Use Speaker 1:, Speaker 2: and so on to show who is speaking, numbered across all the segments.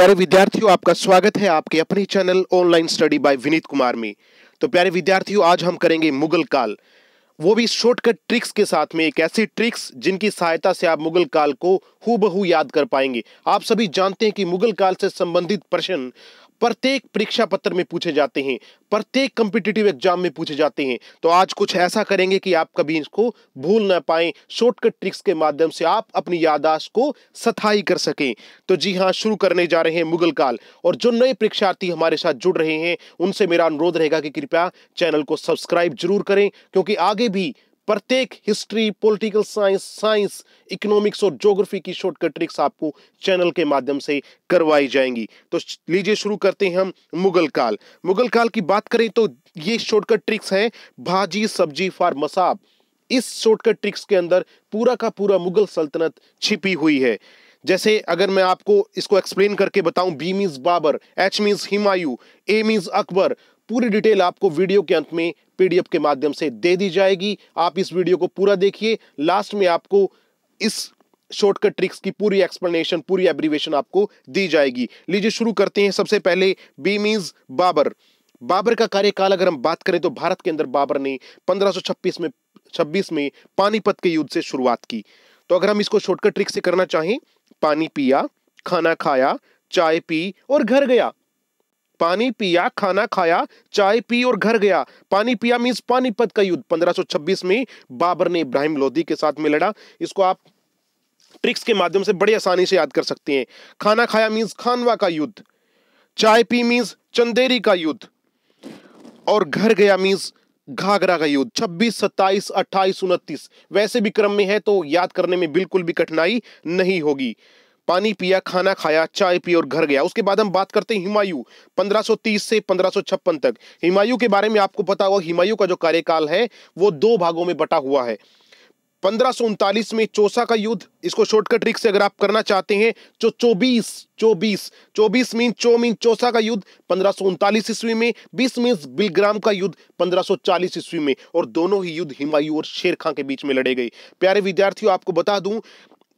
Speaker 1: प्यारे विद्यार्थियों आपका स्वागत है आपके अपने channel online study by Vineet Kumar में तो प्यारे विद्यार्थियों आज हम करेंगे मुगल काल वो भी शॉर्टकट ट्रिक्स के साथ में एक ऐसी ट्रिक्स जिनकी सहायता से आप मुगल काल को हूबहू याद कर पाएंगे आप सभी जानते हैं कि मुगल काल से संबंधित प्रश्न प्रत्येक परीक्षा पत्र में पूछे जाते हैं प्रत्येक कम्पिटिटिव एग्जाम में पूछे जाते हैं तो आज कुछ ऐसा करेंगे कि आप कभी इसको भूल ना पाए शॉर्टकट ट्रिक्स के माध्यम से आप अपनी यादाश्त को सथाई कर सकें तो जी हाँ शुरू करने जा रहे हैं मुगल काल और जो नए परीक्षार्थी हमारे साथ जुड़ रहे हैं उनसे मेरा अनुरोध रहेगा कि कृपया चैनल को सब्सक्राइब जरूर करें क्योंकि आगे भी प्रत्येक history political science science economics और ज्योग्राफी की शॉर्टकट ट्रिक्स आपको चैनल के माध्यम से करवाई जाएंगी तो लीजिए शुरू करते हैं हम मुगल काल मुगल काल की बात करें तो ये शॉर्टकट ट्रिक्स है भाजी सब्जी फार मसाब इस शॉर्टकट ट्रिक्स के अंदर पूरा का पूरा मुगल सल्तनत छिपी हुई है जैसे अगर मैं आपको इसको एक्सप्लेन करके बताऊं बी मीज बाबर एच मीज हिमायू ए मीज अकबर पूरी डिटेल आपको वीडियो के अंत में पीडीएफ के माध्यम से दे दी जाएगी आप इस वीडियो को पूरा देखिए लास्ट में आपको इस शॉर्टकट ट्रिक्स की पूरी एक्सप्लेनेशन पूरी एब्रीवेशन आपको दी जाएगी लीजिए शुरू करते हैं सबसे पहले बी मीन्स बाबर बाबर का कार्यकाल अगर हम बात करें तो भारत के अंदर बाबर ने 1526 में 26 में पानीपत के युद्ध से शुरुआत की तो अगर हम इसको शॉर्टकट ट्रिक से करना चाहें पानी पिया खाना खाया चाय पी और घर गया पानी पिया खाना खाया चाय पी और घर गया पानी पिया मीन्स पानीपत का युद्ध 1526 में बाबर ने इब्राहिम लोधी के साथ में लड़ा इसको आप ट्रिक्स के माध्यम से बड़ी आसानी से याद कर सकते हैं खाना खाया मीन्स खानवा का युद्ध चाय पी मीन्स चंदेरी का युद्ध और घर गया मीन्स घाघरा का युद्ध 26, 27, 28, 29 वैसे भी क्रम में है तो याद करने में बिल्कुल भी कठिनाई नहीं होगी पानी पिया खाना खाया चाय पी और घर गया उसके बाद हम बात करते हैं हिमायू 1530 से 1556 तक हिमायू के बारे में आपको पता होगा हिमायू का जो कार्यकाल है वो दो भागों में बटा हुआ है पंद्रह में चोसा का युद्ध इसको शॉर्टकट ट्रिक से अगर आप करना चाहते हैं तो चौबीस चौबीस चौबीस मीन चो मीन चौसा का युद्ध पंद्रह ईस्वी में बीस मीन बिलग्राम का युद्ध 1540 ईस्वी में और दोनों ही युद्ध हिमायू और शेर खां के बीच में लड़े गए प्यारे विद्यार्थियों आपको बता दूं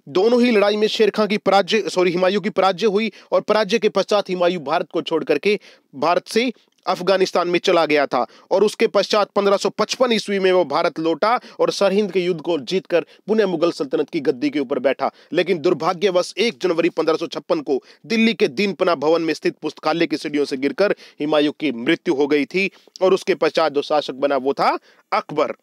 Speaker 1: दोनों ही लड़ाई में शेर की पराजय सॉरी हिमायूं की पराजय हुई और पराजय के पश्चात हिमायूं भारत को छोड़ करके भारत से अफगानिस्तान में चला गया था और उसके पश्चात 1555 ईस्वी में वो भारत लौटा और सरहिंद के युद्ध को जीतकर पुनः मुगल सल्तनत की गद्दी के ऊपर बैठा लेकिन दुर्भाग्यवश 1 जनवरी 1556 को दिल्ली के दीनपना भवन में स्थित पुस्तकालय की सीढ़ियों से गिरकर हिमायूं की मृत्यु हो गई थी और उसके पश्चात जो शासक बना वो था अकबर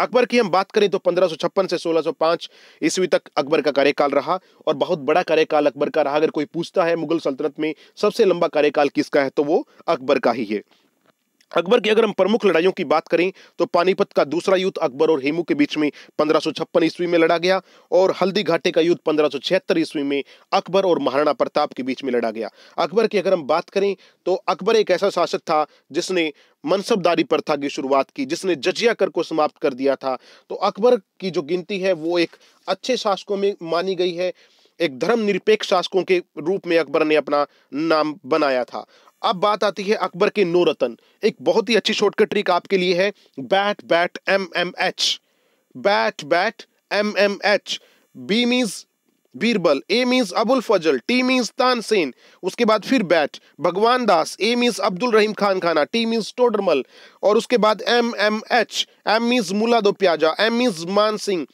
Speaker 1: अकबर की हम बात करें तो पंद्रह से 1605 ईस्वी तक अकबर का कार्यकाल रहा और बहुत बड़ा कार्यकाल अकबर का रहा अगर कोई पूछता है मुगल सल्तनत में सबसे लंबा कार्यकाल किसका है तो वो अकबर का ही है अकबर की अगर हम प्रमुख लड़ाइयों की बात करें तो पानीपत का दूसरा युद्ध अकबर और हेमू के बीच में पंद्रह ईस्वी में लड़ा गया और हल्दी घाटे का युद्ध पंद्रह ईस्वी में अकबर और महाराणा प्रताप के बीच में लड़ा गया अकबर की अगर हम बात करें तो अकबर एक ऐसा शासक था जिसने मनसबदारी प्रथा की शुरुआत की जिसने जजिया कर को समाप्त कर दिया था तो अकबर की जो गिनती है वो एक अच्छे शासकों में मानी गई है एक धर्मनिरपेक्ष शासकों के रूप में अकबर ने अपना नाम बनाया था अब बात आती है अकबर के नो रतन एक बहुत ही अच्छी शॉर्टकट ट्रिक आपके लिए है bat bat M M H bat bat M M H B means Birbal A means Abul Fazal T means Tansen उसके बाद फिर bat Bhagwan Das A means Abdul Rahim Khan Khana T means Todarmal और उसके बाद M M H M means Mulla Do प्याजा एम मीन्स मान सिंह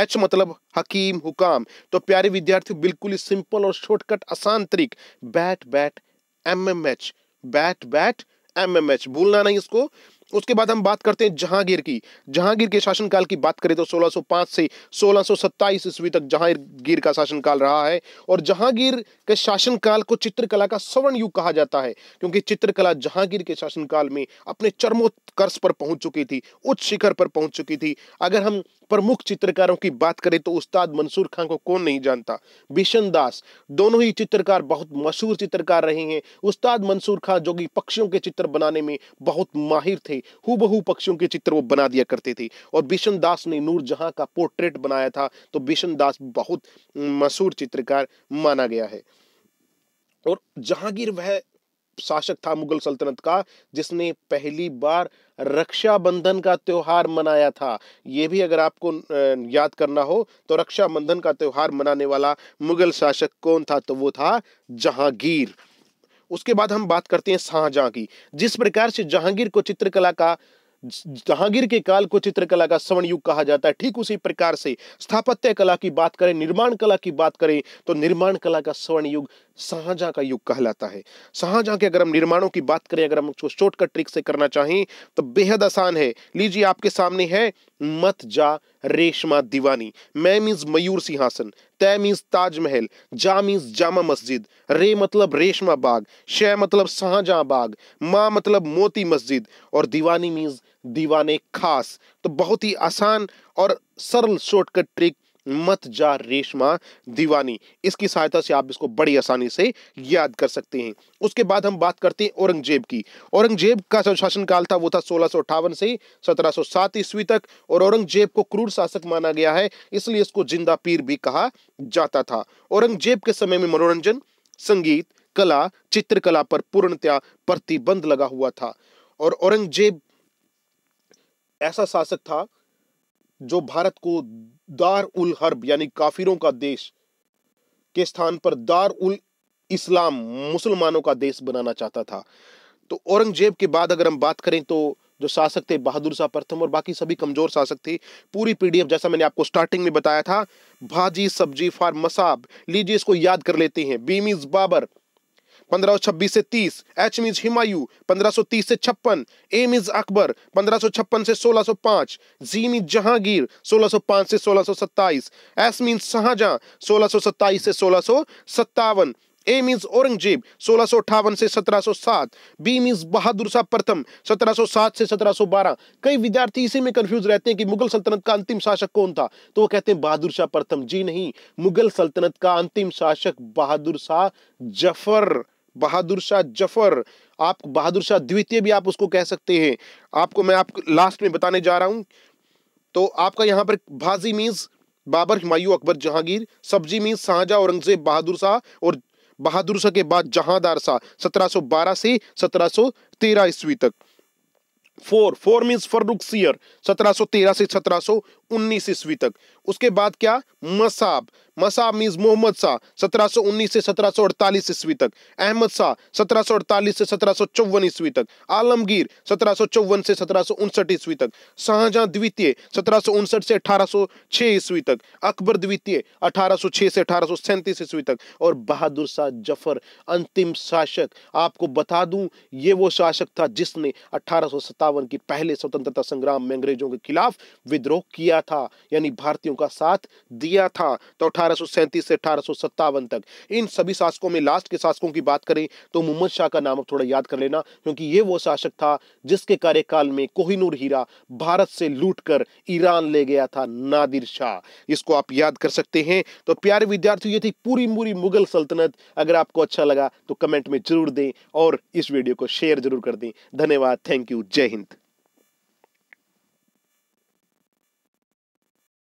Speaker 1: एच मतलब हकीम हुकाम तो प्यारे विद्यार्थी बिल्कुल ही सिंपल और शॉर्टकट आसान तरीक bat bat M bat bat M भूलना नहीं इसको उसके बाद हम बात करते हैं जहांगीर की जहांगीर के शासनकाल की बात करें तो 1605 से 1627 ईस्वी तक जहांगीर का शासनकाल रहा है और जहांगीर के शासनकाल को चित्रकला का स्वर्ण युग कहा जाता है क्योंकि चित्रकला जहांगीर के शासनकाल में अपने चरमोत्कर्ष पर पहुंच चुकी थी उच्च शिखर पर पहुंच चुकी थी अगर हम प्रमुख चित्रकारों की बात करें तो उस्ताद मंसूर खान को कौन नहीं जानता बिशन दास दोनों ही चित्रकार बहुत मशहूर चित्रकार रहे हैं उस्ताद मंसूर खान जो कि पक्षियों के चित्र बनाने में बहुत माहिर थे हु पक्षियों के चित्र वो बना दिया करते थे और बिशन दास ने नूर जहां का पोर्ट्रेट बनाया था तो बिशन दास बहुत मशहूर चित्रकार माना गया है और जहांगीर वह शासक था मुगल सल्तनत का जिसने पहली बार रक्षाबंधन का त्यौहार मनाया था ये भी अगर आपको याद करना हो तो रक्षाबंधन का त्यौहार मनाने वाला मुगल शासक कौन था तो वो था जहांगीर उसके बाद हम बात करते हैं शाहजहां की जिस प्रकार से जहांगीर को चित्रकला का जहांगीर के काल को चित्रकला का स्वर्ण युग कहा जाता है ठीक उसी प्रकार से स्थापत्य कला की बात करें निर्माण कला की बात करें तो निर्माण कला का स्वर्ण युग शाहजहां का युग कहलाता है शाहजहां के अगर हम निर्माणों की बात करें अगर हम उसको शॉर्टकट ट्रिक से करना चाहें तो बेहद आसान है लीजिए आपके सामने है मत जा रेशमा दीवानी मै मीन्स मयूर सिंहासन तय मीन्स ताजमहल जा मीन्स जामा मस्जिद रे मतलब रेशमा बाग शह मतलब शाहजहां बाग माँ मतलब मोती मस्जिद और दीवानी मीन्स दीवाने खास तो बहुत ही आसान और सरल शॉर्टकट ट्रिक मत जा रेशमा दीवानी इसकी सहायता से आप इसको बड़ी आसानी से याद कर सकते हैं उसके बाद हम बात करते हैं औरंगजेब की औरंगजेब का जो शासनकाल था वो था सोलह से 1707 ईस्वी तक और औरंगजेब को क्रूर शासक माना गया है इसलिए इसको जिंदा पीर भी कहा जाता था औरंगजेब के समय में मनोरंजन संगीत कला चित्रकला पर पूर्णतया प्रतिबंध लगा हुआ था और औरंगजेब ऐसा शासक था जो भारत को दार उल हर्ब यानी काफिरों का देश के स्थान पर दार उल इस्लाम मुसलमानों का देश बनाना चाहता था तो औरंगजेब के बाद अगर हम बात करें तो जो शासक थे बहादुर शाह प्रथम और बाकी सभी कमजोर शासक थे पूरी पीडीएफ जैसा मैंने आपको स्टार्टिंग में बताया था भाजी सब्जी फार मसाब लीजिए इसको याद कर लेते हैं बीमिज बाबर 1526 से 30 एच मीज हिमायू 1530 से छप्पन ए मीज अकबर 1556 से 1605 जी मीज जहांगीर 1605 से 1627 एस मीज शाहजहां 1627 से सोलह ए मीन्स औरंगजेब सोलह से 1707 बी मीन्स बहादुर शाह प्रथम 1707 से 1712 कई विद्यार्थी इसी में कंफ्यूज रहते हैं कि मुगल सल्तनत का अंतिम शासक कौन था तो वो कहते हैं बहादुर शाह प्रथम जी नहीं मुगल सल्तनत का अंतिम शासक बहादुर शाह जफर बहादुर शाह जफर आप बहादुर शाह द्वितीय भी आप उसको कह सकते हैं आपको मैं आप लास्ट में बताने जा रहा हूँ तो आपका यहाँ पर भाजी मीन्स बाबर हिमायू अकबर जहांगीर सब्जी मीन्स शाहजा औरंगजेब बहादुर शाह और बहादुर शाह के बाद जहांदार शाह सत्रह से सत्रह ईस्वी तक four four means Farrukh Siyar 1713 से 1719 ईस्वी तक उसके बाद क्या मसाब मसा मीज मोहम्मद शाह 1719 से 1748 ईस्वी तक अहमद शाह 1748 से सत्रह ईस्वी तक आलमगीर सत्रह से सत्रह ईस्वी तक शाहजहां द्वितीय सत्रह से 1806 ईस्वी तक अकबर द्वितीय 1806 से अठारह ईस्वी तक और बहादुर शाह जफर अंतिम शासक आपको बता दूं ये वो शासक था जिसने अठारह की पहले स्वतंत्रता संग्राम में अंग्रेजों के खिलाफ विद्रोह किया था यानी भारतीयों का साथ दिया था तो अठारह 1837 से अठारह तक इन सभी शासकों में लास्ट के शासकों की बात करें तो मोहम्मद शाह का नाम अब थोड़ा याद कर लेना क्योंकि ये वो शासक था जिसके कार्यकाल में कोहिनूर हीरा भारत से लूट ईरान ले गया था नादिर शाह इसको आप याद कर सकते हैं तो प्यारे विद्यार्थी ये थी पूरी पूरी मुगल सल्तनत अगर आपको अच्छा लगा तो कमेंट में जरूर दें और इस वीडियो को शेयर जरूर कर दें धन्यवाद थैंक यू जय हिंद